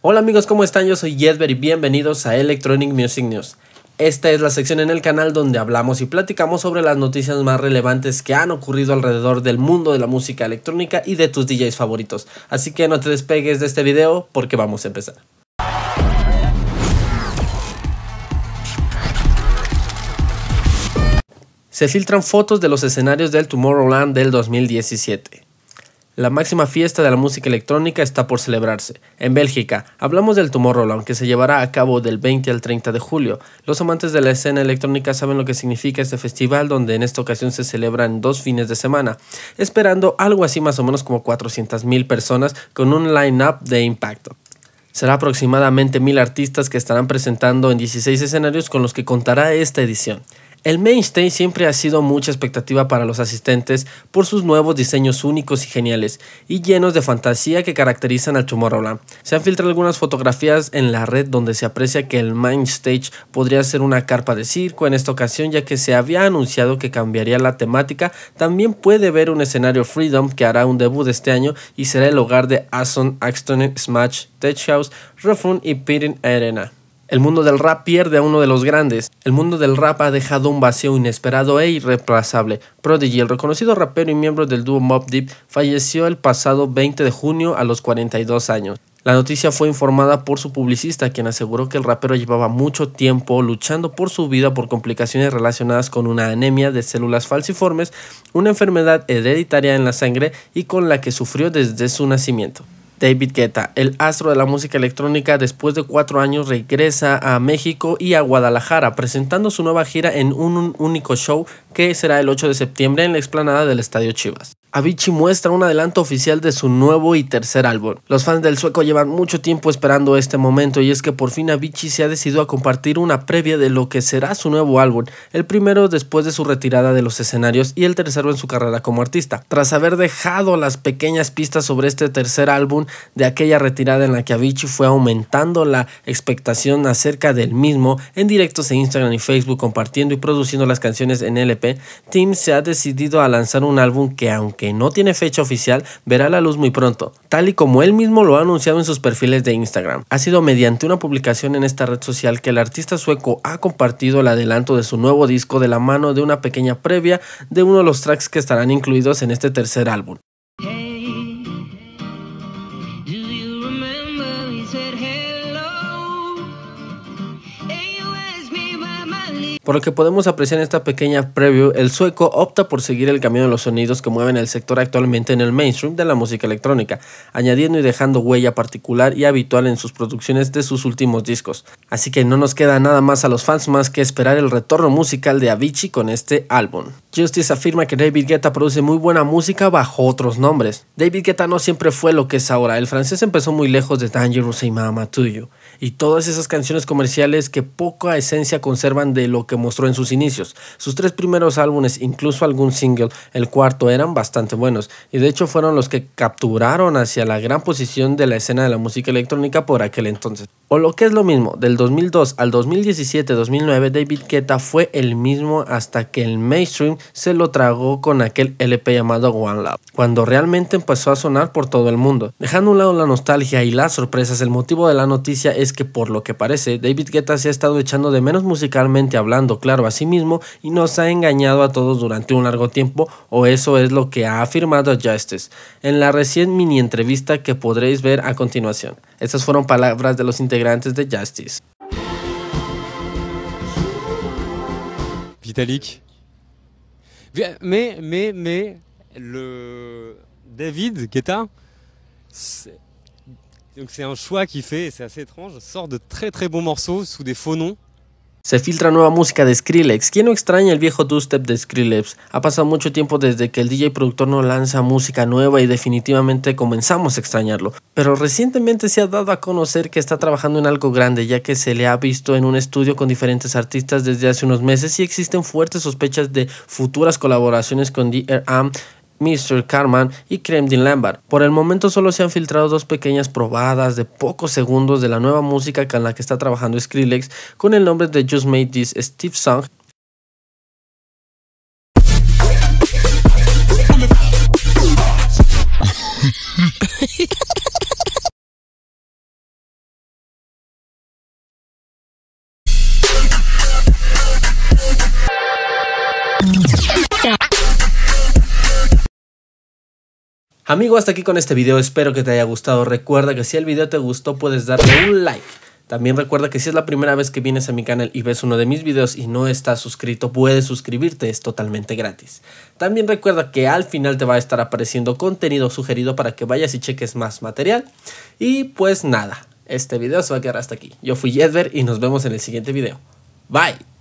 Hola amigos, ¿cómo están? Yo soy Jedber y bienvenidos a Electronic Music News. Esta es la sección en el canal donde hablamos y platicamos sobre las noticias más relevantes que han ocurrido alrededor del mundo de la música electrónica y de tus DJs favoritos. Así que no te despegues de este video porque vamos a empezar. Se filtran fotos de los escenarios del Tomorrowland del 2017. La máxima fiesta de la música electrónica está por celebrarse. En Bélgica, hablamos del Tomorrowland que se llevará a cabo del 20 al 30 de julio. Los amantes de la escena electrónica saben lo que significa este festival donde en esta ocasión se celebran dos fines de semana, esperando algo así más o menos como 400.000 personas con un line-up de impacto. Será aproximadamente mil artistas que estarán presentando en 16 escenarios con los que contará esta edición. El Mainstay siempre ha sido mucha expectativa para los asistentes por sus nuevos diseños únicos y geniales y llenos de fantasía que caracterizan al Tomorrowland. Se han filtrado algunas fotografías en la red donde se aprecia que el Mainstage podría ser una carpa de circo en esta ocasión ya que se había anunciado que cambiaría la temática. También puede ver un escenario Freedom que hará un debut este año y será el hogar de Aston Axton Smash Tech House, Refund y Pirin Arena. El mundo del rap pierde a uno de los grandes. El mundo del rap ha dejado un vacío inesperado e irreplazable. Prodigy, el reconocido rapero y miembro del dúo Mob Deep, falleció el pasado 20 de junio a los 42 años. La noticia fue informada por su publicista, quien aseguró que el rapero llevaba mucho tiempo luchando por su vida por complicaciones relacionadas con una anemia de células falciformes, una enfermedad hereditaria en la sangre y con la que sufrió desde su nacimiento. David Guetta, el astro de la música electrónica, después de cuatro años regresa a México y a Guadalajara, presentando su nueva gira en un único show que será el 8 de septiembre en la explanada del Estadio Chivas. Avicii muestra un adelanto oficial de su nuevo y tercer álbum. Los fans del sueco llevan mucho tiempo esperando este momento y es que por fin Avicii se ha decidido a compartir una previa de lo que será su nuevo álbum, el primero después de su retirada de los escenarios y el tercero en su carrera como artista. Tras haber dejado las pequeñas pistas sobre este tercer álbum de aquella retirada en la que Avicii fue aumentando la expectación acerca del mismo en directos en Instagram y Facebook compartiendo y produciendo las canciones en LP Tim se ha decidido a lanzar un álbum que aunque no tiene fecha oficial, verá la luz muy pronto, tal y como él mismo lo ha anunciado en sus perfiles de Instagram. Ha sido mediante una publicación en esta red social que el artista sueco ha compartido el adelanto de su nuevo disco de la mano de una pequeña previa de uno de los tracks que estarán incluidos en este tercer álbum. Por lo que podemos apreciar en esta pequeña preview, el sueco opta por seguir el camino de los sonidos que mueven el sector actualmente en el mainstream de la música electrónica, añadiendo y dejando huella particular y habitual en sus producciones de sus últimos discos. Así que no nos queda nada más a los fans más que esperar el retorno musical de Avicii con este álbum. Justice afirma que David Guetta produce muy buena música bajo otros nombres. David Guetta no siempre fue lo que es ahora, el francés empezó muy lejos de Dangerous y Mama Tuyo, y todas esas canciones comerciales que poca esencia conservan de lo que mostró en sus inicios. Sus tres primeros álbumes, incluso algún single, el cuarto, eran bastante buenos y de hecho fueron los que capturaron hacia la gran posición de la escena de la música electrónica por aquel entonces. O lo que es lo mismo, del 2002 al 2017-2009 David Guetta fue el mismo hasta que el mainstream se lo tragó con aquel LP llamado One Love, cuando realmente empezó a sonar por todo el mundo. Dejando a un lado la nostalgia y las sorpresas, el motivo de la noticia es que por lo que parece, David Guetta se ha estado echando de menos musicalmente hablando, claro, a sí mismo y nos ha engañado a todos durante un largo tiempo, o eso es lo que ha afirmado Justice en la recién mini entrevista que podréis ver a continuación. Esas fueron palabras de los integrantes de Justice. Vitalik. Mais, mais, mais, le David Guetta, donc c'est un choix qu'il fait, c'est assez étrange, sort de très très bons morceaux sous des faux noms. Se filtra nueva música de Skrillex. ¿Quién no extraña el viejo two de Skrillex? Ha pasado mucho tiempo desde que el DJ productor no lanza música nueva y definitivamente comenzamos a extrañarlo. Pero recientemente se ha dado a conocer que está trabajando en algo grande, ya que se le ha visto en un estudio con diferentes artistas desde hace unos meses y existen fuertes sospechas de futuras colaboraciones con DRM Mr. Carman y Kremlin Lambert. Por el momento solo se han filtrado dos pequeñas probadas de pocos segundos de la nueva música con la que está trabajando Skrillex con el nombre de Just Made This Steve Song Amigo, hasta aquí con este video, espero que te haya gustado. Recuerda que si el video te gustó puedes darle un like. También recuerda que si es la primera vez que vienes a mi canal y ves uno de mis videos y no estás suscrito, puedes suscribirte, es totalmente gratis. También recuerda que al final te va a estar apareciendo contenido sugerido para que vayas y cheques más material. Y pues nada, este video se va a quedar hasta aquí. Yo fui Edver y nos vemos en el siguiente video. Bye.